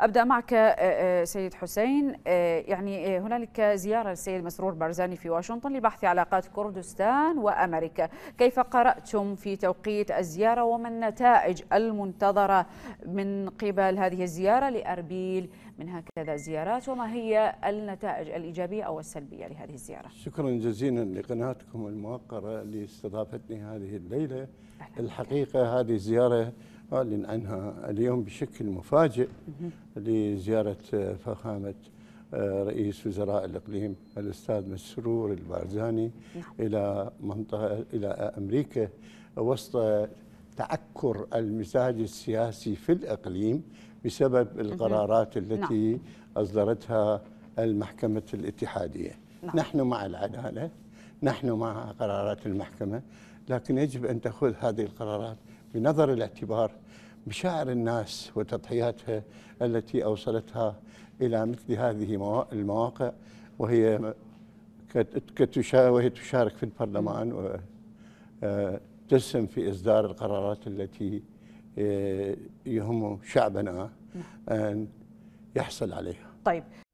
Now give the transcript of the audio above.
ابدا معك آه، آه، سيد حسين آه، يعني هنالك زياره للسيد مسرور بارزاني في واشنطن لبحث علاقات كردستان وامريكا كيف قراتم في توقيت الزياره وما النتائج المنتظره من قبل هذه الزياره لاربيل من هكذا زيارات وما هي النتائج الايجابيه او السلبيه لهذه الزياره شكرا جزيلا لقناتكم الموقره لاستضافتني هذه الليله الحقيقه هذه الزياره أعلن عنها اليوم بشكل مفاجئ لزيارة آه، فخامة آه، رئيس وزراء الإقليم الأستاذ مسرور البارزاني نعم. إلى منطقة إلى أمريكا وسط تعكر المزاج السياسي في الإقليم بسبب القرارات التي نعم. أصدرتها المحكمة الاتحادية نعم. نحن مع العدالة نحن مع قرارات المحكمة لكن يجب أن تأخذ هذه القرارات بنظر الاعتبار مشاعر الناس وتضحياتها التي أوصلتها إلى مثل هذه المواقع وهي وهي تشارك في البرلمان وتسهم آه، في إصدار القرارات التي آه، يهم شعبنا نعم. أن يحصل عليها طيب